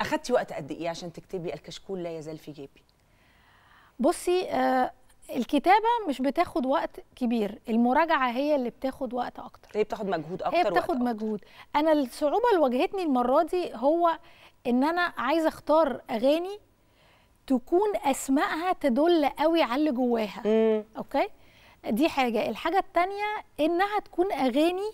اخذتي وقت قد ايه عشان تكتبي الكشكول لا يزال في جيبي بصي آه الكتابة مش بتاخد وقت كبير، المراجعة هي اللي بتاخد وقت أكتر. هي بتاخد مجهود أكتر هي بتاخد وقت مجهود. أكتر. أنا الصعوبة اللي واجهتني المرة دي هو إن أنا عايزة أختار أغاني تكون أسمائها تدل قوي على اللي جواها. مم. أوكي؟ دي حاجة، الحاجة الثانيه إنها تكون أغاني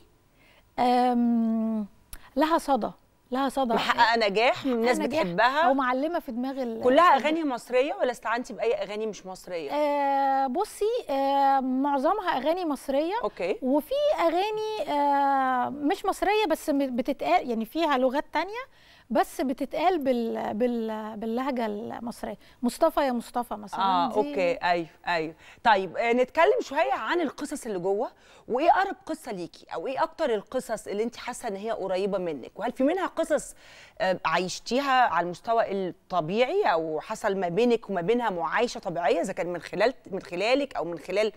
لها صدى. لها صدى محققه نجاح من ناس بتحبها ومعلمه في دماغ كلها اغاني مصريه ولا استعنتي باي اغاني مش مصريه آه بصي آه معظمها اغاني مصريه أوكي. وفي اغاني آه مش مصريه بس بتتقال يعني فيها لغات تانية بس بتتقال بال... بال... باللهجه المصريه مصطفى يا مصطفى مثلا اه دي... اوكي ايوه ايوه طيب آه نتكلم شويه عن القصص اللي جوه وايه اقرب قصه ليكي او ايه اكتر القصص اللي انت حاسه ان هي قريبه منك وهل في منها قصة قصص آه، عيشتيها على المستوى الطبيعي او حصل ما بينك وما بينها معايشه طبيعيه اذا كان من خلال من خلالك او من خلال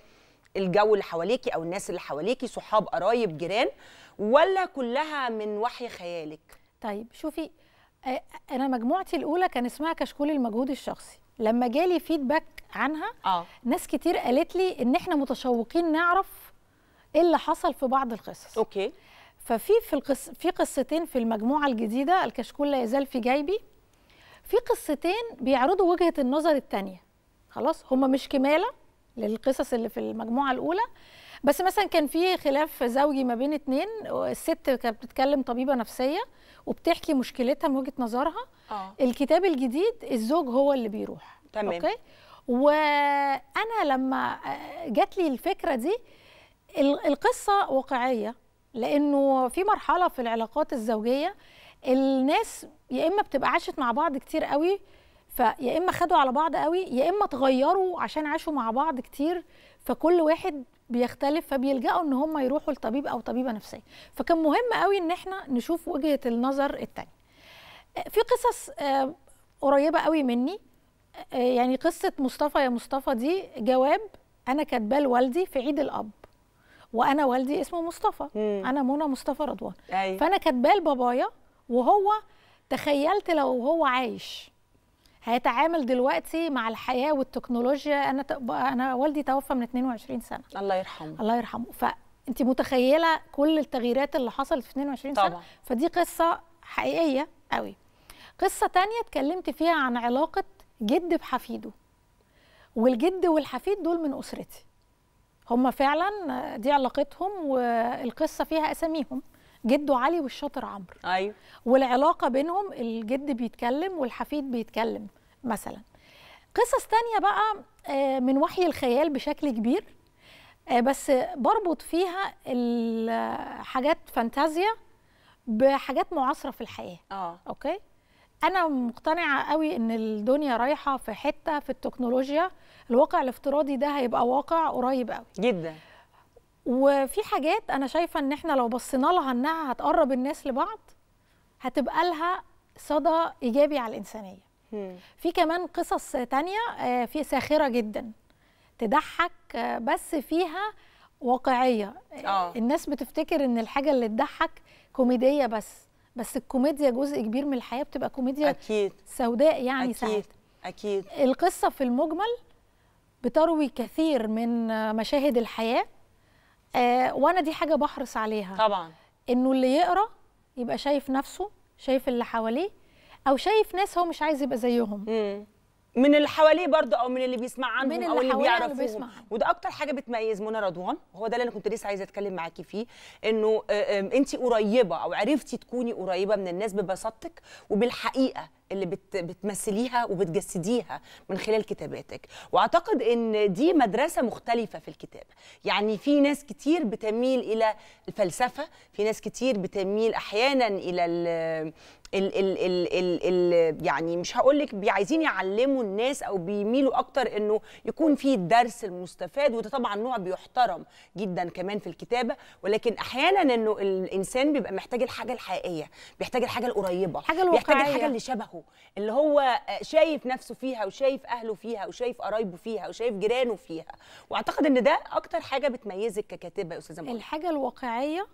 الجو اللي حواليكي او الناس اللي حواليكي صحاب قرايب جيران ولا كلها من وحي خيالك طيب شوفي آه، انا مجموعتي الاولى كان اسمها كشكول المجهود الشخصي لما جالي فيدباك عنها آه. ناس كتير قالت لي ان احنا متشوقين نعرف ايه اللي حصل في بعض القصص اوكي ففي في القص في قصتين في المجموعه الجديده الكشكول لا يزال في جيبي في قصتين بيعرضوا وجهه النظر الثانيه خلاص هم مش كماله للقصص اللي في المجموعه الاولى بس مثلا كان في خلاف زوجي ما بين اتنين الست كانت بتتكلم طبيبه نفسيه وبتحكي مشكلتها من وجهه نظرها آه. الكتاب الجديد الزوج هو اللي بيروح تمام اوكي وانا لما جات لي الفكره دي القصه واقعيه لانه في مرحله في العلاقات الزوجيه الناس يا اما بتبقى عاشت مع بعض كتير قوي فيا اما خدوا على بعض قوي يا اما اتغيروا عشان عاشوا مع بعض كتير فكل واحد بيختلف فبيلجأوا ان هم يروحوا لطبيب او طبيبه نفسيه فكان مهم قوي ان احنا نشوف وجهه النظر الثانيه آه، في قصص آه، قريبه قوي مني آه، يعني قصه مصطفى يا مصطفى دي جواب انا كاتباه لوالدي في عيد الاب وانا والدي اسمه مصطفى مم. انا منى مصطفى رضوان أي. أيوه. فانا كاتباه لبابايا وهو تخيلت لو هو عايش هيتعامل دلوقتي مع الحياه والتكنولوجيا انا انا والدي توفى من 22 سنه الله يرحمه الله يرحمه فانت متخيله كل التغييرات اللي حصلت في 22 طبعا. سنه فدي قصه حقيقيه قوي قصه تانية اتكلمت فيها عن علاقه جد بحفيده والجد والحفيد دول من اسرتي هم فعلا دي علاقتهم والقصه فيها اساميهم جده علي والشاطر عمرو ايوه والعلاقه بينهم الجد بيتكلم والحفيد بيتكلم مثلا قصص تانية بقى آه، من وحي الخيال بشكل كبير آه، بس بربط فيها حاجات فانتازيا بحاجات معاصره في الحياه اه اوكي انا مقتنعه قوي ان الدنيا رايحه في حته في التكنولوجيا الواقع الافتراضي ده هيبقى واقع قريب قوي جدا وفي حاجات انا شايفه ان احنا لو بصينا لها انها هتقرب الناس لبعض هتبقى لها صدى ايجابي على الانسانيه في كمان قصص تانية آه، في ساخره جدا تضحك آه، بس فيها واقعيه آه. الناس بتفتكر ان الحاجه اللي تضحك كوميديه بس بس الكوميديا جزء كبير من الحياه بتبقى كوميديا أكيد. سوداء يعني أكيد. ساعات اكيد القصه في المجمل بتروي كثير من مشاهد الحياه آه وانا دي حاجه بحرص عليها طبعا انه اللي يقرا يبقى شايف نفسه شايف اللي حواليه او شايف ناس هو مش عايز يبقى زيهم مم. من اللي حواليه برضه او من اللي بيسمع عنه من اللي او اللي بيعرفه وده اكتر حاجه بتميز منى رضوان هو ده اللي انا كنت لسه عايزه اتكلم معاكي فيه انه آه، انت قريبه او عرفتي تكوني قريبه من الناس ببساطتك وبالحقيقه اللي بت بتمثليها وبتجسديها من خلال كتاباتك واعتقد ان دي مدرسه مختلفه في الكتابه يعني في ناس كتير بتميل الى الفلسفه في ناس كتير بتميل احيانا الى ال ال ال ال ال يعني مش هقول لك عايزين يعلموا الناس او بيميلوا اكتر انه يكون في الدرس المستفاد وده طبعا نوع بيحترم جدا كمان في الكتابه ولكن احيانا انه الانسان بيبقى محتاج الحاجه الحقيقيه بيحتاج الحاجه القريبه الحاجة الواقعية. بيحتاج الحاجه اللي شبهه اللي هو شايف نفسه فيها وشايف اهله فيها وشايف قرايبه فيها وشايف جيرانه فيها واعتقد ان ده اكتر حاجه بتميزك ككاتبه يا استاذه الحاجه الواقعيه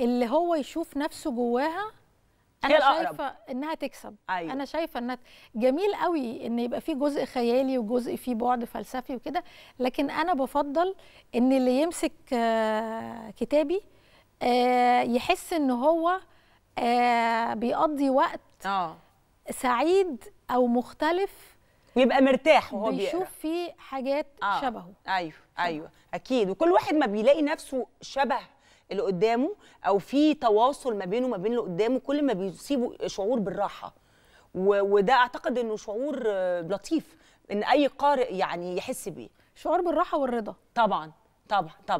اللي هو يشوف نفسه جواها انا الأقرب. شايفه انها تكسب أيوة. انا شايفه ان جميل قوي ان يبقى في جزء خيالي وجزء فيه بعد فلسفي وكده لكن انا بفضل ان اللي يمسك آه، كتابي آه، يحس ان هو آه، بيقضي وقت أوه. سعيد او مختلف ويبقى مرتاح وهو بيقرا بيشوف فيه حاجات آه. شبهه ايوه ايوه اكيد وكل واحد ما بيلاقي نفسه شبه اللي قدامه او في تواصل ما بينه وما بين اللي قدامه كل ما بيسيبوا شعور بالراحه وده اعتقد انه شعور لطيف ان اي قارئ يعني يحس بيه شعور بالراحه والرضا طبعا طبعا طبعا